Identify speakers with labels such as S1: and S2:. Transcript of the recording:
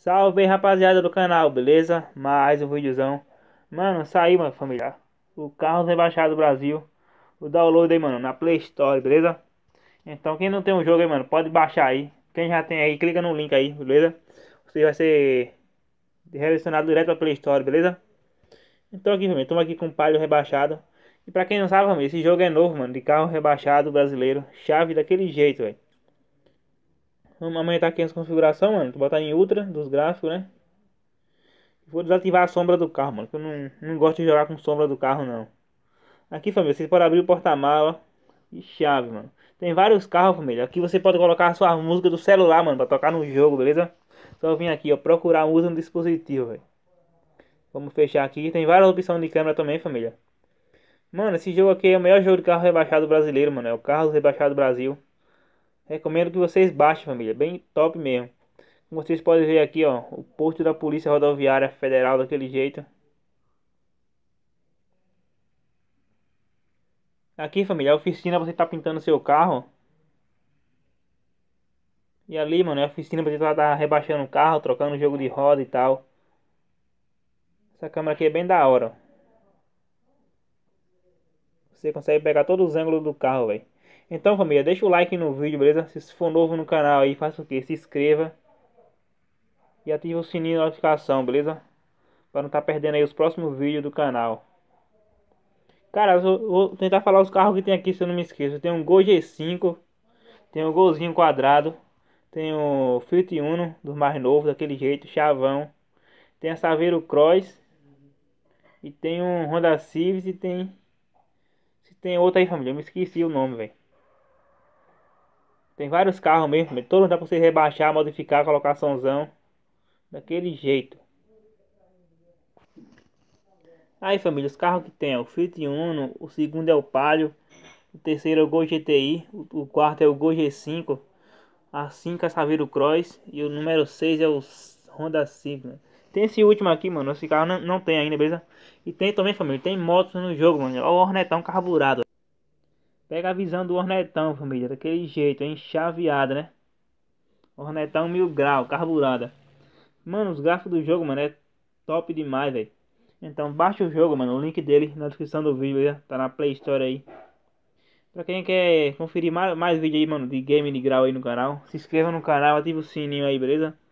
S1: Salve aí, rapaziada do canal, beleza? Mais um videozão. Mano, saiu, mano, família. O carro rebaixado do Brasil. O download aí, mano, na Play Store, beleza? Então, quem não tem o um jogo aí, mano, pode baixar aí. Quem já tem aí, clica no link aí, beleza? Você vai ser redirecionado direto pra Play Store, beleza? Então aqui, família, estamos aqui com o Palio rebaixado. E pra quem não sabe, família, esse jogo é novo, mano, de carro rebaixado brasileiro. Chave daquele jeito, velho. Vamos aumentar tá aqui as configurações, mano. Vou botar em ultra dos gráficos, né? Vou desativar a sombra do carro, mano. Que eu não, não gosto de jogar com sombra do carro, não. Aqui, família, vocês podem abrir o porta-mala e chave, mano. Tem vários carros, família. Aqui você pode colocar a sua música do celular, mano, pra tocar no jogo, beleza? Só vim aqui, ó, procurar música no dispositivo, velho. Vamos fechar aqui. Tem várias opções de câmera também, família. Mano, esse jogo aqui é o melhor jogo de carro rebaixado brasileiro, mano. É o carro Rebaixado Brasil. Recomendo que vocês baixem, família. Bem top mesmo. Como vocês podem ver aqui, ó, o posto da Polícia Rodoviária Federal daquele jeito. Aqui, família, a oficina você tá pintando seu carro. E ali, mano, é a oficina você tá, tá, rebaixando o carro, trocando o jogo de roda e tal. Essa câmera aqui é bem da hora. Você consegue pegar todos os ângulos do carro, velho. Então, família, deixa o like no vídeo, beleza? Se for novo no canal aí, faça o que? Se inscreva. E ative o sininho de notificação, beleza? Pra não estar tá perdendo aí os próximos vídeos do canal. Cara, eu vou tentar falar os carros que tem aqui, se eu não me esqueço. Tem um Gol G5. Tem um Golzinho quadrado. Tem o Fiat Uno, dos mais novos, daquele jeito, chavão. Tem a Saveiro Cross. E tem um Honda Civic e tem... Se tem outra aí, família. Eu me esqueci o nome, velho. Tem vários carros mesmo, todos dá pra você rebaixar, modificar, colocar somzão. Daquele jeito. Aí família, os carros que tem é o Fiat Uno, o segundo é o Palio, o terceiro é o Gol GTI, o, quarto é o Gol G5, a 5 é Saveiro Cross e o número 6 é o Honda Civic. Tem esse último aqui, mano, esse carro não, não tem ainda, beleza? E tem também, família, tem motos no jogo, mano, olha o Hornetão carburado. Pega a visão do Hornetão, família. Daquele jeito, enxaveada, né? Hornetão mil grau, carburada. Mano, os gráficos do jogo, mano, é top demais, velho. Então baixa o jogo, mano. O link dele na descrição do vídeo, tá na Play Store aí. Pra quem quer conferir mais, mais vídeo aí, mano, de game de grau aí no canal, se inscreva no canal, ativa o sininho aí, beleza?